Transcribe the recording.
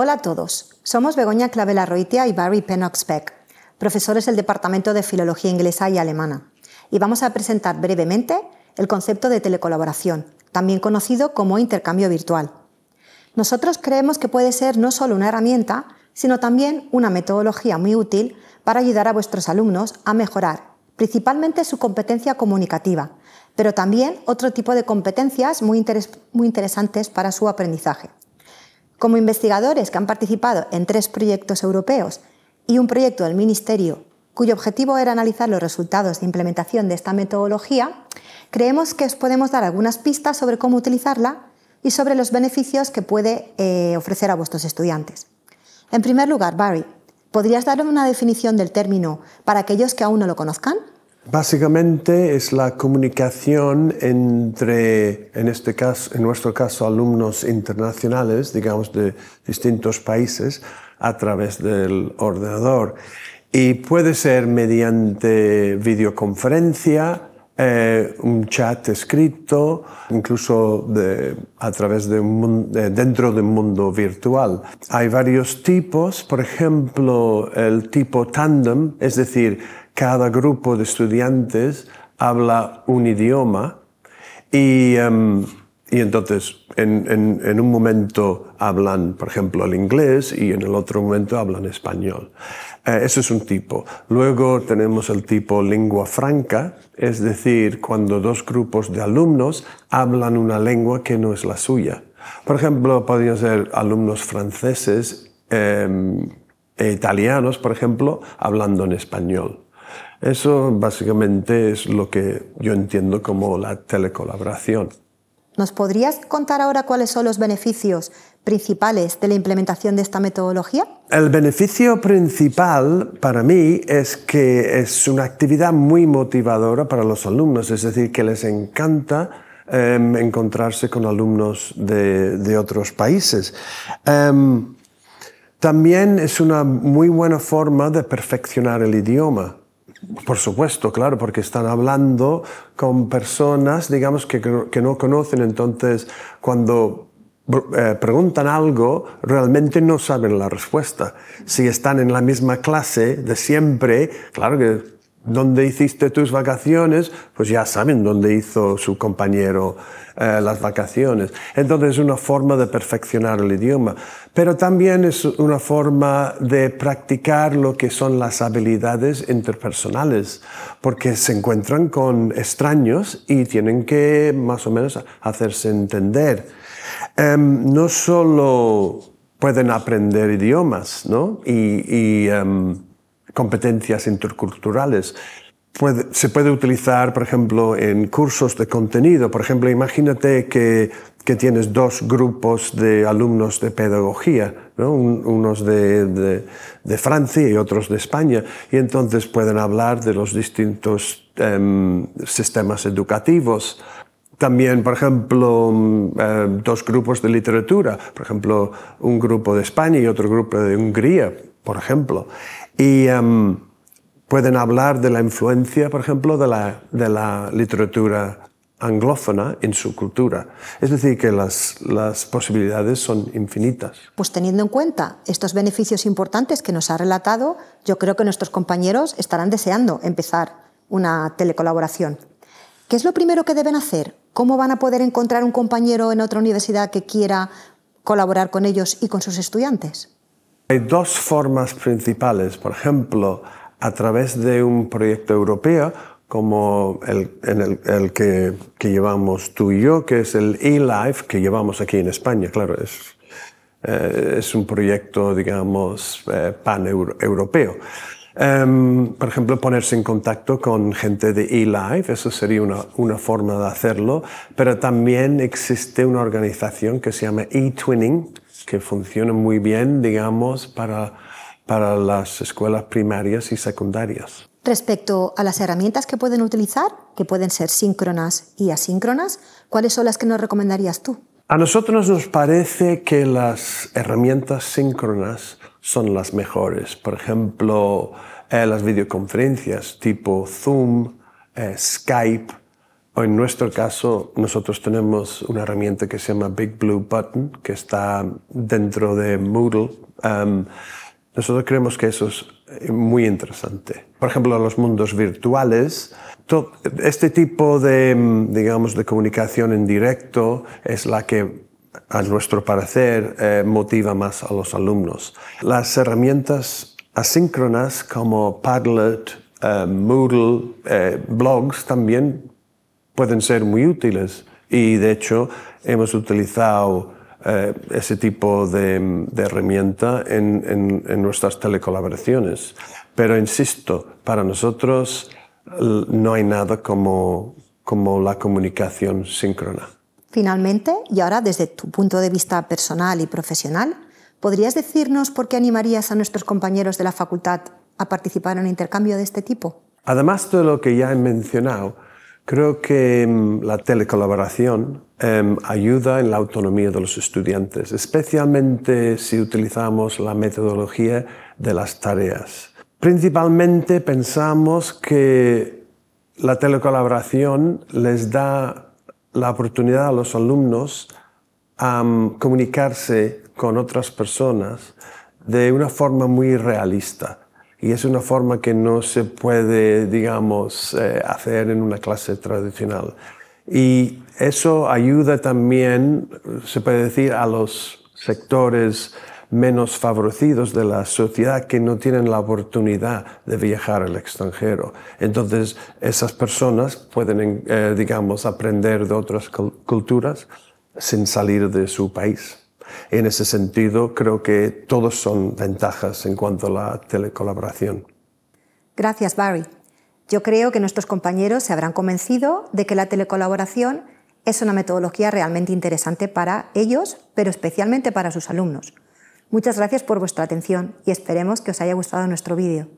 Hola a todos, somos Begoña Clavela Roitia y Barry Pennox Peck. profesores del Departamento de Filología Inglesa y Alemana, y vamos a presentar brevemente el concepto de telecolaboración, también conocido como intercambio virtual. Nosotros creemos que puede ser no solo una herramienta, sino también una metodología muy útil para ayudar a vuestros alumnos a mejorar principalmente su competencia comunicativa, pero también otro tipo de competencias muy interesantes para su aprendizaje. Como investigadores que han participado en tres proyectos europeos y un proyecto del Ministerio cuyo objetivo era analizar los resultados de implementación de esta metodología, creemos que os podemos dar algunas pistas sobre cómo utilizarla y sobre los beneficios que puede eh, ofrecer a vuestros estudiantes. En primer lugar, Barry, ¿podrías dar una definición del término para aquellos que aún no lo conozcan? Básicamente es la comunicación entre, en, este caso, en nuestro caso, alumnos internacionales, digamos, de distintos países, a través del ordenador. Y puede ser mediante videoconferencia, eh, un chat escrito, incluso a través de eh, dentro de un mundo virtual. Hay varios tipos, por ejemplo, el tipo tandem, es decir, cada grupo de estudiantes habla un idioma y, em, entonces en, un momento hablan, por ejemplo, el inglés y en el otro momento hablan español. Eso eh, ese es un tipo. Luego tenemos el tipo lengua franca, es decir, cuando dos grupos de alumnos hablan una lengua que no es la suya. Por ejemplo, podrían ser alumnos franceses em, e italianos, por ejemplo, hablando en español. Eso básicamente es lo que yo entiendo como la telecolaboración. ¿Nos podrías contar ahora cuáles son los beneficios principales de la implementación de esta metodología? El beneficio principal para mí es que es una actividad muy motivadora para los alumnos, es decir, que les encanta em, encontrarse con alumnos de, otros países. Em, también es una muy buena forma de perfeccionar el idioma por supuesto, claro, porque están hablando con personas, digamos, que, no conocen, entonces cuando eh, preguntan algo, realmente no saben la respuesta. Si están en la misma clase de siempre, claro que dónde hiciste tus vacaciones, pues ya saben dónde hizo su compañero eh, las vacaciones. Entonces es una forma de perfeccionar el idioma, pero también es una forma de practicar lo que son las habilidades interpersonales, porque se encuentran con extraños y tienen que más o menos hacerse entender. Em, no solo pueden aprender idiomas, ¿no? Y, em, competencias interculturales. se puede utilizar, por ejemplo, en cursos de contenido. Por ejemplo, imagínate que, tienes dos grupos de alumnos de pedagogía, unos de, Francia y otros de España, y entonces pueden hablar de los distintos em, sistemas educativos. También, por ejemplo, mm, eh, dos grupos de literatura, por ejemplo, un grupo de España y otro grupo de Hungría, por ejemplo. Y em, pueden hablar de la influencia, por ejemplo, de la, de la literatura anglófona en su cultura. Es decir, que las, las, posibilidades son infinitas. Pues teniendo en cuenta estos beneficios importantes que nos ha relatado, yo creo que nuestros compañeros estarán deseando empezar una telecolaboración. ¿Qué es lo primero que deben hacer? ¿Cómo van a poder encontrar un compañero en otra universidad que quiera colaborar con ellos y con sus estudiantes? Hay dos formas principales, por ejemplo, a través de un proyecto europeo como el, que, llevamos tú y yo, que es el eLife, que llevamos aquí en España, claro, es, eh, un proyecto, digamos, eh, pan-europeo. Em, por ejemplo, ponerse en contacto con gente de eLife, eso sería una, una, forma de hacerlo, pero también existe una organización que se llama eTwinning, que funcionan muy bien, digamos, para, las escuelas primarias y secundarias. Respecto a las herramientas que pueden utilizar, que pueden ser síncronas y asíncronas, ¿cuáles son las que nos recomendarías tú? A nosotros nos parece que las herramientas síncronas son las mejores. Por ejemplo, eh, las videoconferencias tipo Zoom, eh, Skype, en nuestro caso, nosotros tenemos una herramienta que se llama Big Blue Button, que está dentro de Moodle. Em, nosotros creemos que eso es eh, muy interesante. Por ejemplo, los mundos virtuales, este tipo de, em, digamos, de comunicación en directo es la que, a nuestro parecer, eh, motiva más a los alumnos. Las herramientas asíncronas como Padlet, eh, Moodle, blogs también pueden ser muy útiles y de hecho hemos utilizado eh, ese tipo de, herramienta en, nuestras telecolaboraciones. Pero insisto, para nosotros no hay nada como, como la comunicación síncrona. Finalmente, y ahora desde tu punto de vista personal y profesional, ¿podrías decirnos por qué animarías a nuestros compañeros de la facultad a participar en un intercambio de este tipo? Además de lo que ya he mencionado, Creo que em, la telecolaboración em, ayuda en la autonomía de los estudiantes, especialmente si utilizamos la metodología de las tareas. Principalmente pensamos que la telecolaboración les da la oportunidad a los alumnos a comunicarse con otras personas de una forma muy realista y es una forma que no se puede, digamos, eh, hacer en una clase tradicional. Y eso ayuda también, se puede decir, a los sectores menos favorecidos de la sociedad que no tienen la oportunidad de viajar al extranjero. Entonces, esas personas pueden, eh, digamos, aprender de otras culturas sin salir de su país. En ese sentido, creo que todos son ventajas en cuanto a la telecolaboración. Gracias, Barry. Yo creo que nuestros compañeros se habrán convencido de que la telecolaboración es una metodología realmente interesante para ellos, pero especialmente para sus alumnos. Muchas gracias por vuestra atención y esperemos que os haya gustado nuestro vídeo.